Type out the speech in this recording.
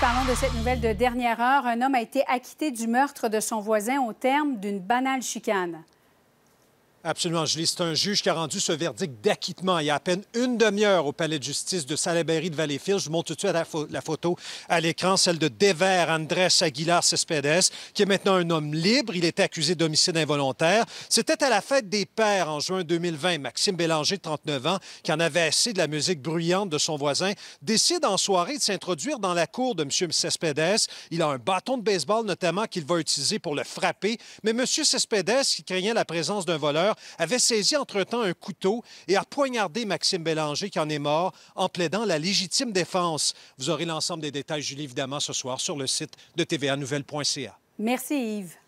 parlons de cette nouvelle de dernière heure. Un homme a été acquitté du meurtre de son voisin au terme d'une banale chicane. Absolument, Julie. C'est un juge qui a rendu ce verdict d'acquittement il y a à peine une demi-heure au palais de justice de Salaberry de Valleyfield. Je vous montre tout de suite la, la photo à l'écran, celle de Dever Andrés Aguilar Cespedes, qui est maintenant un homme libre. Il était accusé d'homicide involontaire. C'était à la fête des pères en juin 2020. Maxime Bélanger, 39 ans, qui en avait assez de la musique bruyante de son voisin, décide en soirée de s'introduire dans la cour de M. Cespedes. Il a un bâton de baseball, notamment, qu'il va utiliser pour le frapper. Mais M. Cespedes, qui craignait la présence d'un voleur, avait saisi entre-temps un couteau et a poignardé Maxime Bélanger, qui en est mort, en plaidant la légitime défense. Vous aurez l'ensemble des détails, Julie, évidemment, ce soir sur le site de TVA tvanouvelle.ca. Merci, Yves.